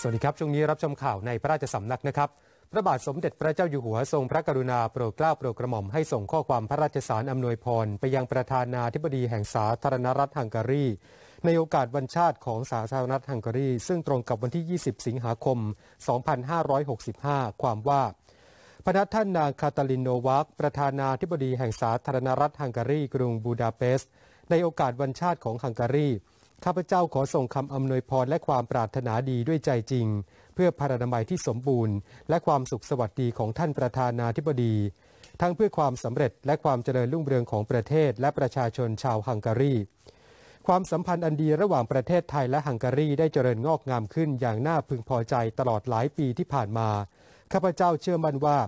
สวัสดีครับ ช่วงนี้รับชมข่าวในพระราชสำนักนะครับพระบาทสมเด็จพระเจ้าอยู่หัวทรงพระกรุณาโปรดเกล้าโปรดกระหม่อม ให้ส่งข้อความพระราชสารอำนวยพรไปยังประธานาธิบดีแห่งสาธารณรัฐฮังการีในโอกาสวันชาติของสาธารณรัฐฮังการีซึ่งตรงกับวันที่ 20 สิงหาคม 2565 ความว่าพนักท่านนางคาตาลินโนวักประธานาธิบดีแห่งสาธารณรัฐฮังการีกรุงบูดาเปสต์ในโอกาสวันชาติของฮังการีข้าพเจ้าขอส่งคำอำนวยพรและความปรารถนาดีด้วยใจจริง เพื่อพรรณนมัยที่สมบูรณ์และความสุขสวัสดีของท่านประธานาธิบดี ทั้งเพื่อความสำเร็จและความเจริญรุ่งเรืองของประเทศ และประชาชนชาวฮังการี ความสัมพันธ์อันดีระหว่างประเทศไทยและฮังการีได้เจริญงอกงามขึ้นอย่างน่าพึงพอใจตลอดหลายปีที่ผ่านมาข้าพเจ้าเชื่อมั่นว่า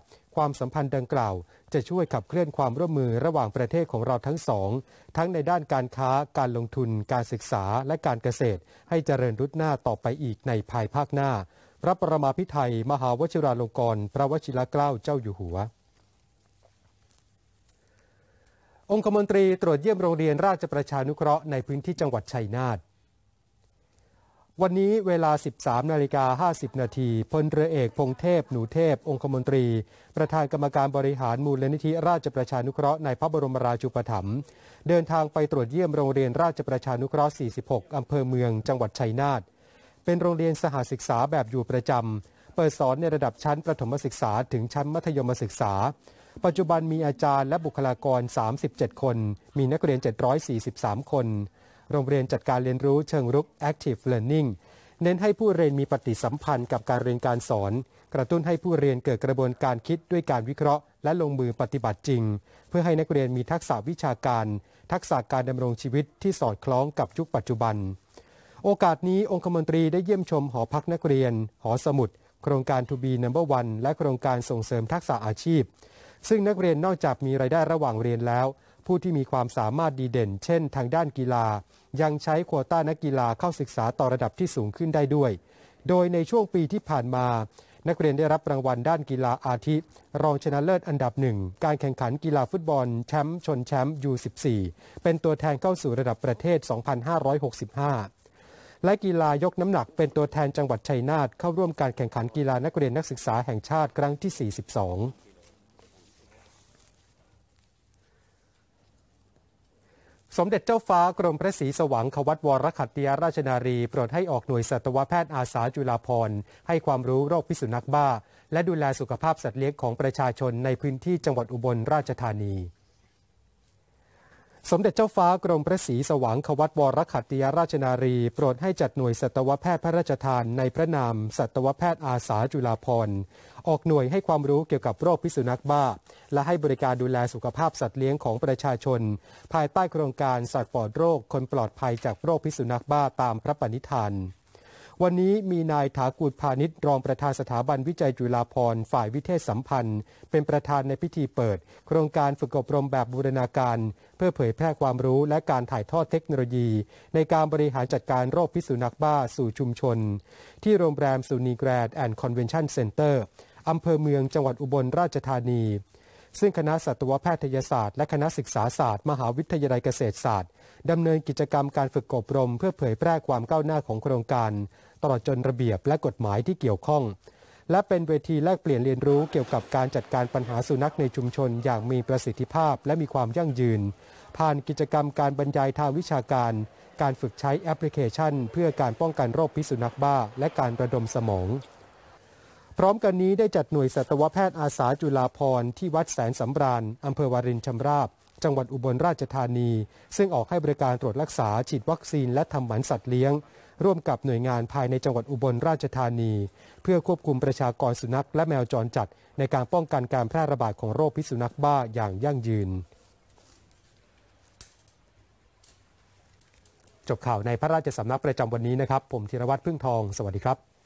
ความสัมพันธ์ดังกล่าวจะช่วยขับเคลื่อนความร่วมมือระหว่างประเทศของเราทั้งสอง ทั้งในด้านการค้า การลงทุนการศึกษาและการเกษตร ให้เจริญรุ่งหน้าต่อไปอีกในภายภาคหน้า พระประมาพิไทยมหาวชิราลงกรณ์พระวชิรเกล้าเจ้าอยู่หัว องคมนตรีตรวจเยี่ยมโรงเรียนราชประชานุเคราะห์ในพื้นที่จังหวัดชัยนาทวันนี้เวลา 13 นาฬิกา50นาที พลเรือเอก พงเทพ หนูเทพ องคมนตรี ประธานกรรมการบริหารมูลนิธิราชประชานุเคราะห์ในพระบรมราชูปถัมภ์เดินทางไปตรวจเยี่ยมโรงเรียนราชประชานุเคราะห์46 อำเภอเมือง จังหวัดชัยนาท เป็นโรงเรียนสหศึกษาแบบอยู่ประจำ เปิดสอนในระดับชั้นประถมศึกษาถึงชั้นมัธยมศึกษา ปัจจุบันมีอาจารย์และบุคลากร 37 คน มีนักเรียน 743 คนโรงเรียนจัดการเรียนรู้เชิงรุก Active Learning เน้นให้ผู้เรียนมีปฏิสัมพันธ์กับการเรียนการสอน กระตุ้นให้ผู้เรียนเกิดกระบวนการคิดด้วยการวิเคราะห์และลงมือปฏิบัติจริง เพื่อให้นักเรียนมีทักษะวิชาการ ทักษะการดำรงชีวิตที่สอดคล้องกับยุคปัจจุบัน โอกาสนี้องคมนตรีได้เยี่ยมชม หอพักนักเรียน หอสมุดโครงการทูบีนัมเบอร์วันและโครงการส่งเสริมทักษะอาชีพ ซึ่งนักเรียนนอกจากมีรายได้ระหว่างเรียนแล้วผู้ที่มีความสามารถดีเด่น เช่น ทางด้านกีฬา ยังใช้โควต้านักกีฬาเข้าศึกษาต่อระดับที่สูงขึ้นได้ด้วย โดยในช่วงปีที่ผ่านมา นักเรียนได้รับรางวัลด้านกีฬาอาทิรองชนะเลิศอันดับหนึ่งการแข่งขันกีฬาฟุตบอลแชมป์ชนแชมป์ U14 เป็นตัวแทนเข้าสู่ระดับประเทศ 2565 และกีฬายกน้ำหนัก เป็นตัวแทนจังหวัดชัยนาทเข้าร่วมการแข่งขันกีฬานักเรียนนักศึกษาแห่งชาติครั้งที่ 42สมเด็จเจ้าฟ้ากรมพระศรีสว่างขวัตวรขัตติยราชนารีโปรดให้ออกหน่วยสัตวแพทย์อาสาจุฬาภรณ์ ให้ความรู้โรคพิษสุนัขบ้าและดูแลสุขภาพสัตว์เลี้ยงของประชาชนในพื้นที่จังหวัดอุบลราชธานีสมเด็จเจ้าฟ้ากรมพระศรีสว่างขวัตวรขัตติยราชนารี โปรดให้จัดหน่วยสัตวแพทย์พระราชทานในพระนามสัตวแพทย์อาสาจุฬาพรออกหน่วยให้ความรู้เกี่ยวกับโรคพิษสุนัขบ้า และให้บริการดูแลสุขภาพสัตว์เลี้ยงของประชาชน ภายใต้โครงการสัตว์ปลอดโรคคนปลอดภัยจากโรคพิษสุนัขบ้าตามพระปณิธานวันนี้มีนายถากูดพาณิชย์รองประธานสถาบันวิจัยจุฬาภร์ฝ่ายวิเทศสัมพันธ์ เป็นประธานในพิธีเปิดโครงการฝึกอบรมแบบบูรณาการเพื่อเผยแพร่ความรู้และการถ่ายทอดเทคโนโลยีในการบริหารจัดการโรคพิษสุนัขบ้าสู่ชุมชน ที่โรงแรมซูนีแกรดแอนด์คอนเวนชั่นเซ็นเตอร์อำเภอเมืองจังหวัดอุบลราชธานี ซึ่งคณะสัตวแพทยศาสตร์และคณะศึกษาศาสตร์มหาวิทยาลัยเกษตรศาสตร์ดำเนินกิจกรรมการฝึกอบรมเพื่อเผยแพร่ความก้าวหน้าของโครงการตลอดจนระเบียบและกฎหมายที่เกี่ยวข้อง และเป็นเวทีแลกเปลี่ยนเรียนรู้เกี่ยวกับการจัดการปัญหาสุนัขในชุมชนอย่างมีประสิทธิภาพและมีความยั่งยืน ผ่านกิจกรรมการบรรยายทางวิชาการ การฝึกใช้แอปพลิเคชัน เพื่อการป้องกันโรคพิษสุนัขบ้า และการระดมสมอง พร้อมกันนี้ได้จัดหน่วยสัตวแพทย์อาสาจุฬาพรที่วัดแสนสำราญอำเภอวารินชำราบจังหวัดอุบลราชธานี ซึ่งออกให้บริการตรวจรักษาฉีดวัคซีน และทำหมันสัตว์เลี้ยงร่วมกับหน่วยงานภายในจังหวัดอุบลราชธานี เพื่อควบคุมประชากรสุนัขและแมวจรจัดในการป้องกันการแพร่ระบาดของโรคพิษสุนัขบ้าอย่างยั่งยืนจบข่าวในพระราชสำนักประจำวันนี้นะครับผมธีรวัตรพึ่งทองสวัสดีครับ